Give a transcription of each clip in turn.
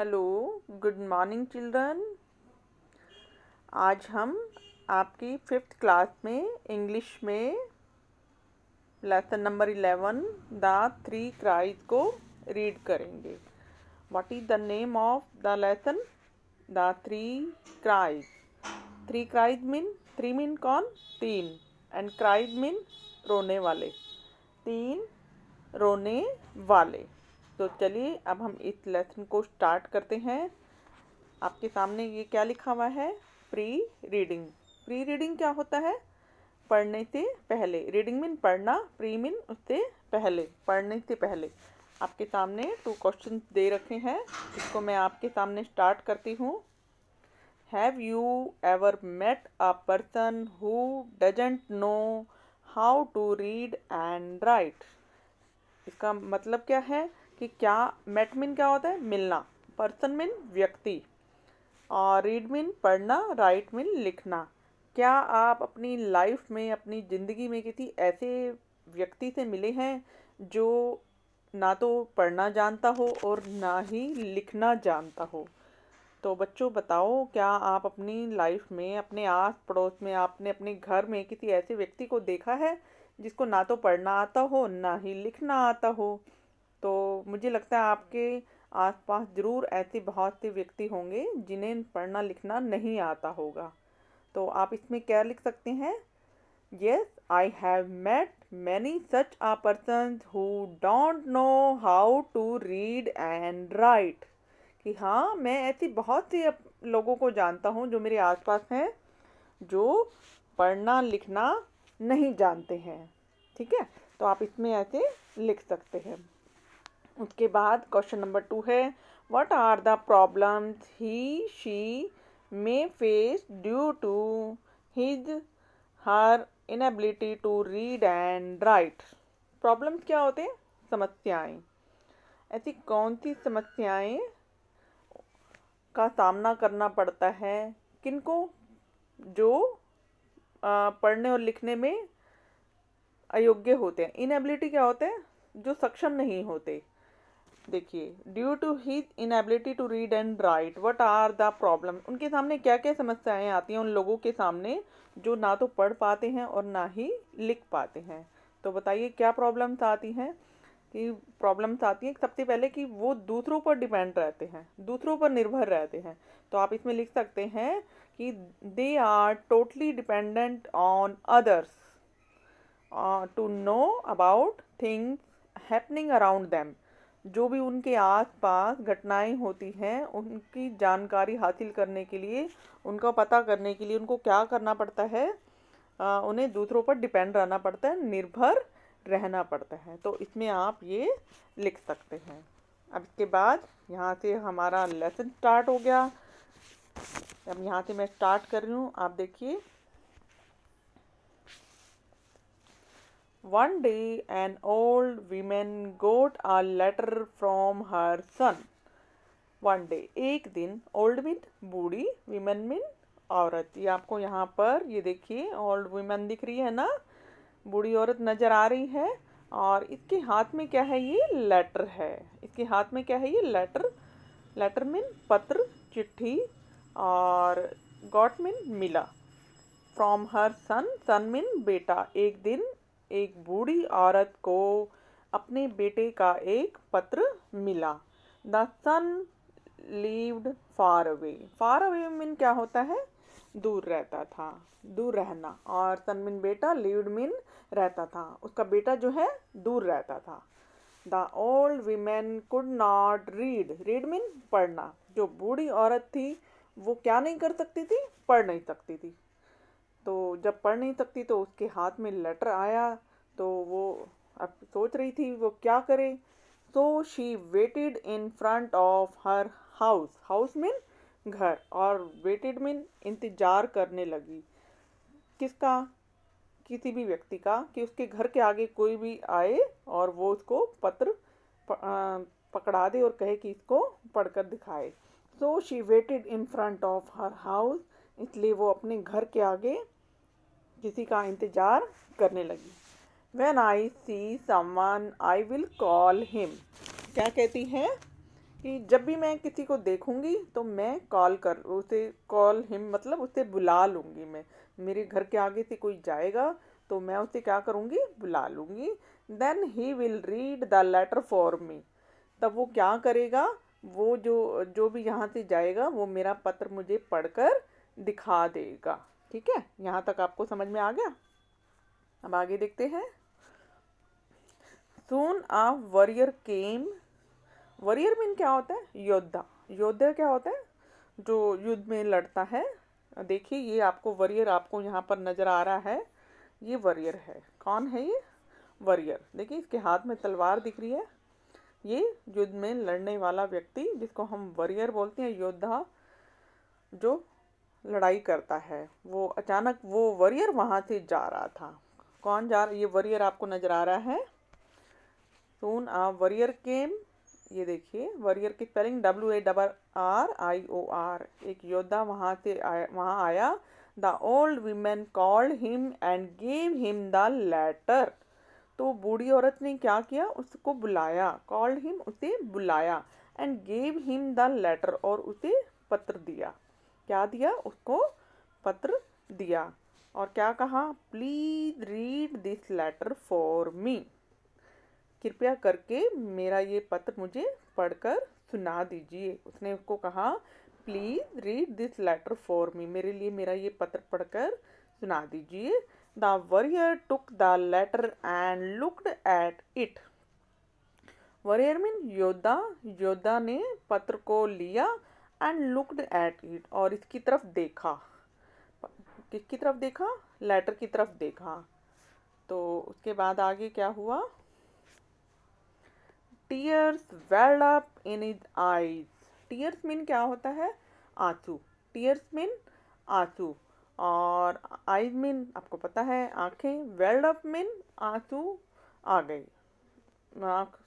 Hello good morning children आज हम आपकी फिफ्थ क्लास में इंग्लिश में lesson number eleven the three cries को रीड करेंगे what is the name of the lesson the three cries three cries mean three mean कौन तीन and cries mean रोने वाले तीन रोने वाले तो चलिए अब हम इस लेसन को स्टार्ट करते हैं आपके सामने ये क्या लिखा हुआ है प्री रीडिंग प्री रीडिंग क्या होता है पढ़ने से पहले रीडिंग मीन पढ़ना प्री मीन उससे पहले पढ़ने से पहले आपके सामने टू क्वेश्चन दे रखे हैं इसको मैं आपके सामने स्टार्ट करती हूँ have you ever met a person who doesn't know how to read and write इसका मतलब क्या है कि क्या मेट मीन क्या होता है मिलना पर्सन मीन व्यक्ति और रीड मीन पढ़ना राइट मीन लिखना क्या आप अपनी लाइफ में अपनी ज़िंदगी में किसी ऐसे व्यक्ति से मिले हैं जो ना तो पढ़ना जानता हो और ना ही लिखना जानता हो तो बच्चों बताओ क्या आप अपनी लाइफ में अपने आस पड़ोस में आपने अपने घर में किसी ऐसे व्यक्ति को देखा है जिसको ना तो पढ़ना आता हो ना ही लिखना आता हो तो मुझे लगता है आपके आसपास ज़रूर ऐसे बहुत से व्यक्ति होंगे जिन्हें पढ़ना लिखना नहीं आता होगा तो आप इसमें क्या लिख सकते हैं yes I have met many such a person who don't know how to read and write कि हाँ मैं ऐसी बहुत सी लोगों को जानता हूँ जो मेरे आसपास हैं जो पढ़ना लिखना नहीं जानते हैं ठीक है तो आप इसमें ऐसे लिख सकते हैं उसके बाद क्वेश्चन नंबर टू है what are the problems he she may face due to his her inability to read and write problems क्या होते हैं समस्याएं ऐसी कौन सी समस्याएं का सामना करना पड़ता है किनको जो पढ़ने और लिखने में अयोग्य होते हैं इनएबिलिटी क्या होते हैं जो सक्षम नहीं होते देखिए due to he inability to read and write what are the problem उनके सामने क्या क्या समस्याएं आती हैं उन लोगों के सामने जो ना तो पढ़ पाते हैं और ना ही लिख पाते हैं तो बताइए क्या प्रॉब्लम्स आती हैं कि प्रॉब्लम्स आती हैं सबसे पहले कि वो दूसरों पर डिपेंड रहते हैं दूसरों पर निर्भर रहते हैं तो आप इसमें लिख सकते हैं कि they are totally dependent on others to know about things happening around them जो भी उनके आस पास घटनाएं होती हैं उनकी जानकारी हासिल करने के लिए उनका पता करने के लिए उनको क्या करना पड़ता है आ, उन्हें दूसरों पर डिपेंड रहना पड़ता है निर्भर रहना पड़ता है तो इसमें आप ये लिख सकते हैं अब इसके बाद यहाँ से हमारा लेसन स्टार्ट हो गया अब यहाँ से मैं स्टार्ट कर रही हूँ आप देखिए One day, an old woman got a letter from her son. One day एक दिन ओल्ड मीन बूढ़ी वीमेन मीन औरत ये आपको यहाँ पर ये देखिए ओल्ड वीमेन दिख रही है ना बूढ़ी औरत नज़र आ रही है और इसके हाथ में क्या है ये लेटर है इसके हाथ में क्या है ये लेटर लेटर मीन पत्र चिट्ठी और गॉट मीन मिला from her son son mean बेटा एक दिन एक बूढ़ी औरत को अपने बेटे का एक पत्र मिला the son lived far away far away mean क्या होता है दूर रहता था दूर रहना और सन मीन बेटा लीव्ड मीन रहता था उसका बेटा जो है दूर रहता था the old women could not read read mean पढ़ना जो बूढ़ी औरत थी वो क्या नहीं कर सकती थी पढ़ नहीं सकती थी तो जब पढ़ नहीं सकती तो उसके हाथ में लेटर आया तो वो अब सोच रही थी वो क्या करे so she waited in front of her house house mean घर और वेटेड मीन इंतज़ार करने लगी किसका किसी भी व्यक्ति का कि उसके घर के आगे कोई भी आए और वो उसको पत्र पकड़ा दे और कहे कि इसको पढ़कर दिखाए so she waited in front of her house इसलिए वो अपने घर के आगे किसी का इंतज़ार करने लगी when I see someone I will call him क्या कहती है कि जब भी मैं किसी को देखूंगी तो मैं कॉल कर उसे कॉल हिम मतलब उसे बुला लूँगी मैं मेरे घर के आगे से कोई जाएगा तो मैं उसे क्या करूँगी बुला लूँगी then he will read the letter for me तब वो क्या करेगा वो जो जो भी यहाँ से जाएगा वो मेरा पत्र मुझे पढ़कर दिखा देगा ठीक है यहाँ तक आपको समझ में आ गया अब आगे देखते हैं soon a warrior came warrior mean क्या होता है योद्धा योद्धा क्या होता है जो युद्ध में लड़ता है देखिए ये आपको वरियर आपको यहाँ पर नज़र आ रहा है ये वरियर है कौन है ये वरियर देखिए इसके हाथ में तलवार दिख रही है ये युद्ध में लड़ने वाला व्यक्ति जिसको हम वरियर बोलते हैं योद्धा जो लड़ाई करता है वो अचानक वो वरियर वहाँ से जा रहा था कौन जा रहा ये वरियर आपको नज़र आ रहा है सुन आ वरियर केम ये देखिए वरियर की spelling W A double R I O R एक योद्धा वहाँ से आया वहाँ आया the old women called him and gave him the letter तो बूढ़ी औरत ने क्या किया उसको बुलाया कॉल्ड हिम उसे बुलाया and gave him the letter और उसे पत्र दिया क्या दिया उसको पत्र दिया और क्या कहा please read this letter for me कृपया करके मेरा ये पत्र मुझे पढ़कर सुना दीजिए उसने उसको कहा please read this letter for me मेरे लिए मेरा ये पत्र पढ़कर सुना दीजिए the warrior took the letter and looked at it warrior mean योद्धा योद्धा ने पत्र को लिया एंड लुकड एट इट और इसकी तरफ देखा किसकी तरफ देखा लेटर की तरफ देखा तो उसके बाद आगे क्या हुआ tears welled up in his eyes tears mean क्या होता है आंसू टीयर्स मीन आंसू और आईज मीन आपको पता है आंखें वेल्ड अप मीन आंसू आ गई आंखों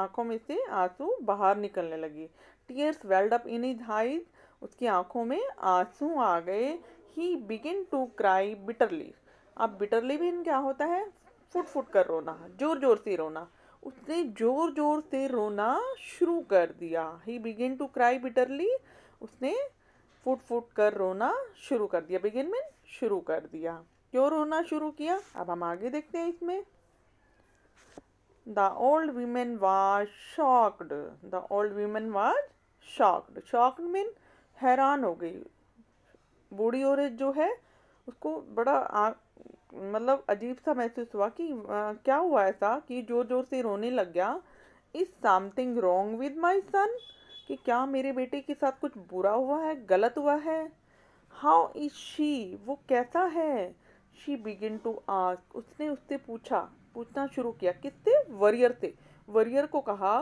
आँखों में से आंसू बाहर निकलने लगी tears welled up in his eyes उसकी आंखों में आंसू आ गए he begin to cry bitterly अब बिटरली भी क्या होता है फुट फुट कर रोना जोर जोर से रोना उसने जोर जोर से रोना शुरू कर दिया he begin to cry bitterly उसने फुट फुट कर रोना शुरू कर दिया बिगिन में शुरू कर दिया क्यों रोना शुरू किया अब हम आगे देखते हैं इसमें the old women was shocked the old women was shocked shocked mean हैरान हो गई बूढ़ी औरत जो है उसको बड़ा आ, मतलब अजीब सा महसूस हुआ कि आ, क्या हुआ ऐसा कि जोर जोर से रोने लग गया is something wrong with my son कि क्या मेरे बेटे के साथ कुछ बुरा हुआ है गलत हुआ है हाउ इज शी वो कैसा है शी बिगिन टू आस्क उसने उससे पूछा पूछना शुरू किया किससे वरियर से वरियर को कहा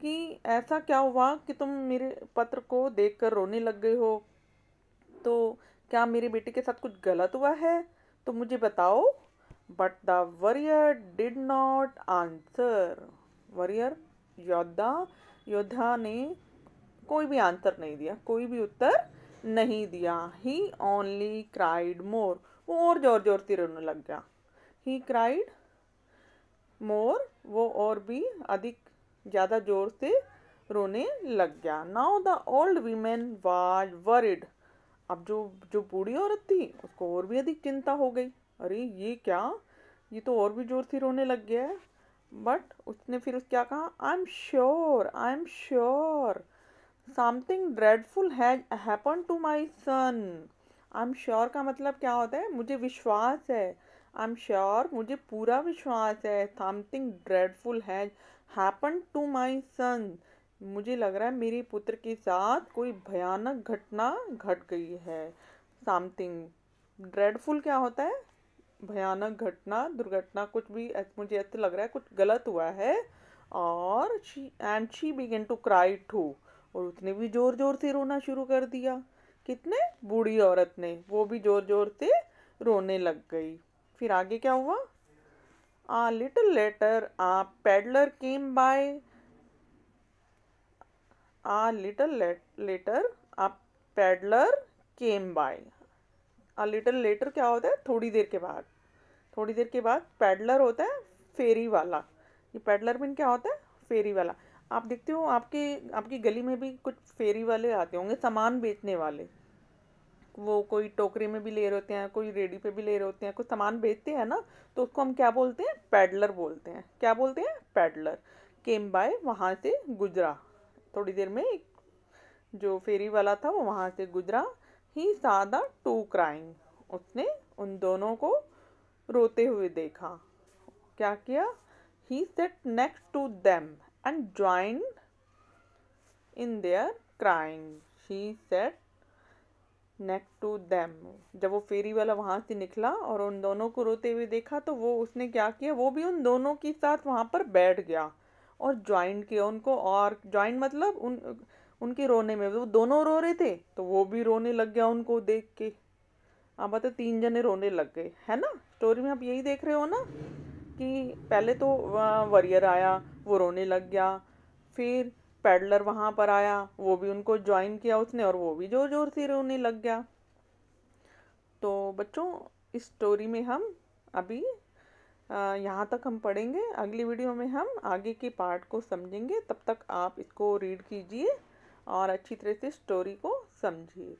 कि ऐसा क्या हुआ कि तुम मेरे पत्र को देख कर रोने लग गए हो तो क्या मेरी बेटी के साथ कुछ गलत हुआ है तो मुझे बताओ but the warrior did not answer warrior योद्धा योद्धा ने कोई भी आंसर नहीं दिया कोई भी उत्तर नहीं दिया ही ओनली क्राइड मोर वो और जोर जोर से रोने लग गया ही क्राइड मोर वो और भी अधिक ज़्यादा जोर से रोने लग गया now the old women was worried अब जो जो बूढ़ी औरत थी उसको और भी अधिक चिंता हो गई अरे ये क्या ये तो और भी जोर से रोने लग गया है बट उसने फिर उस क्या कहा I am sure I am sure something dreadful has happen to my son I am sure का मतलब क्या होता है मुझे विश्वास है आई एम श्योर मुझे पूरा विश्वास है something dreadful has happen to my son मुझे लग रहा है मेरे पुत्र के साथ कोई भयानक घटना घट गई है समथिंग ड्रेडफुल क्या होता है भयानक घटना दुर्घटना कुछ भी मुझे ऐसा लग रहा है कुछ गलत हुआ है और she and she began to cry too और उसने भी ज़ोर ज़ोर से रोना शुरू कर दिया कितने बूढ़ी औरत ने वो भी ज़ोर ज़ोर से रोने लग गई फिर आगे क्या हुआ a little later a pedlar came by a little later a pedlar came by a little later क्या होता है थोड़ी देर के बाद थोड़ी देर के बाद पेडलर होता है फेरी वाला ये पेडलर मीन क्या होता है फेरी वाला आप देखते हो आपके आपकी गली में भी कुछ फेरी वाले आते होंगे सामान बेचने वाले वो कोई टोकरी में भी ले रहे होते हैं कोई रेडी पे भी ले रहे होते हैं कोई सामान बेचते हैं ना तो उसको हम क्या बोलते हैं पैडलर बोलते हैं क्या बोलते हैं पैडलर केम बाय वहाँ से गुजरा थोड़ी देर में एक जो फेरी वाला था वो वहाँ से गुजरा ही सादा टू क्राइंग उसने उन दोनों को रोते हुए देखा क्या किया he sat next to them and join in their crying he sat next to them जब वो फेरी वाला वहाँ से निकला और उन दोनों को रोते हुए देखा तो वो उसने क्या किया वो भी उन दोनों के साथ वहाँ पर बैठ गया और ज्वाइन किया उनको और ज्वाइन मतलब उन उनके रोने में वो दोनों रो रहे थे तो वो भी रोने लग गया उनको देख के आप बताए तीन जने रोने लग गए है ना स्टोरी में आप यही देख रहे हो ना कि पहले तो वरियर आया वो रोने लग गया फिर पैडलर वहाँ पर आया वो भी उनको ज्वाइन किया उसने और वो भी जोर जोर से रोने लग गया तो बच्चों इस स्टोरी में हम अभी यहाँ तक हम पढ़ेंगे अगली वीडियो में हम आगे के पार्ट को समझेंगे तब तक आप इसको रीड कीजिए और अच्छी तरह से स्टोरी को समझिए